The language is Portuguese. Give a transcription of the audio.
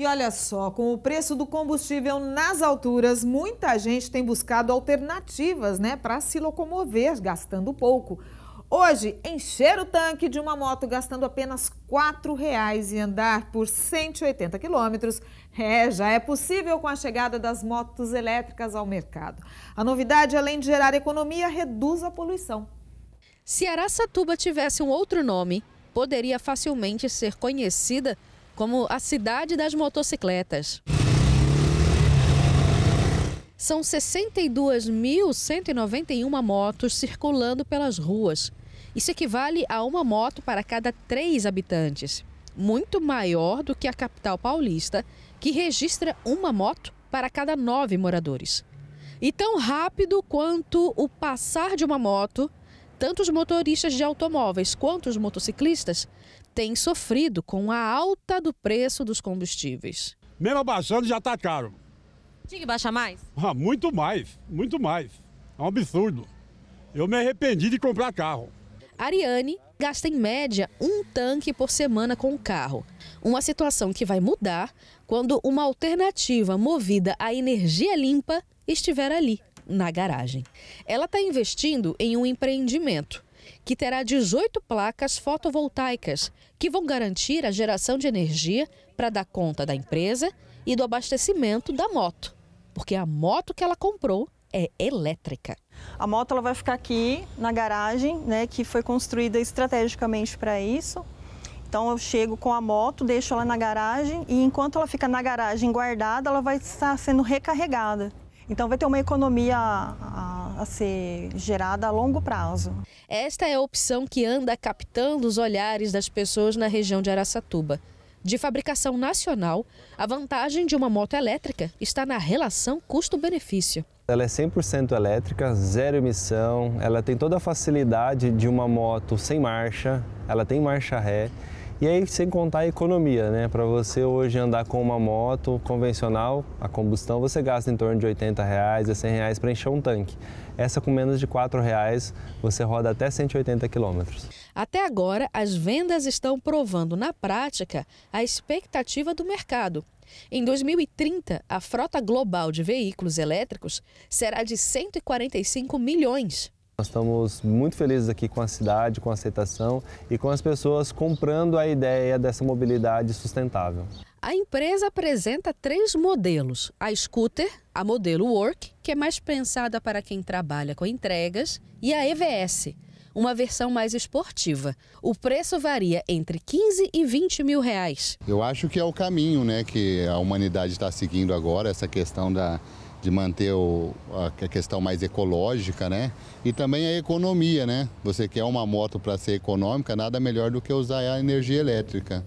E olha só, com o preço do combustível nas alturas, muita gente tem buscado alternativas, né, para se locomover gastando pouco. Hoje, encher o tanque de uma moto gastando apenas R$ 4,00 e andar por 180 quilômetros é, já é possível com a chegada das motos elétricas ao mercado. A novidade, além de gerar economia, reduz a poluição. Se Araçatuba tivesse um outro nome, poderia facilmente ser conhecida como a cidade das motocicletas. São 62.191 motos circulando pelas ruas. Isso equivale a uma moto para cada três habitantes. Muito maior do que a capital paulista, que registra uma moto para cada nove moradores. E tão rápido quanto o passar de uma moto tanto os motoristas de automóveis quanto os motociclistas têm sofrido com a alta do preço dos combustíveis. Mesmo baixando já está caro. Tinha que baixar mais? Ah, muito mais, muito mais. É um absurdo. Eu me arrependi de comprar carro. Ariane gasta em média um tanque por semana com o carro. Uma situação que vai mudar quando uma alternativa movida a energia limpa estiver ali na garagem. Ela está investindo em um empreendimento que terá 18 placas fotovoltaicas que vão garantir a geração de energia para dar conta da empresa e do abastecimento da moto, porque a moto que ela comprou é elétrica. A moto ela vai ficar aqui na garagem, né, que foi construída estrategicamente para isso. Então eu chego com a moto, deixo ela na garagem e enquanto ela fica na garagem guardada, ela vai estar sendo recarregada. Então, vai ter uma economia a, a, ser gerada a longo prazo. Esta é a opção que anda captando os olhares das pessoas na região de Araçatuba. De fabricação nacional, a vantagem de uma moto elétrica está na relação custo-benefício. Ela é 100% elétrica, zero emissão, ela tem toda a facilidade de uma moto sem marcha, ela tem marcha ré. E aí, sem contar a economia, né? Para você hoje andar com uma moto convencional, a combustão, você gasta em torno de 80 reais a 100 reais para encher um tanque. Essa com menos de 4 reais, você roda até 180 quilômetros. Até agora, as vendas estão provando na prática a expectativa do mercado. Em 2030, a frota global de veículos elétricos será de 145 milhões. Nós estamos muito felizes aqui com a cidade, com a aceitação e com as pessoas comprando a ideia dessa mobilidade sustentável. A empresa apresenta três modelos: a scooter, a modelo Work, que é mais pensada para quem trabalha com entregas, e a EVS, uma versão mais esportiva. O preço varia entre 15 e 20 mil reais. Eu acho que é o caminho né, que a humanidade está seguindo agora, essa questão da de manter o, a questão mais ecológica, né? E também a economia, né? Você quer uma moto para ser econômica, nada melhor do que usar a energia elétrica.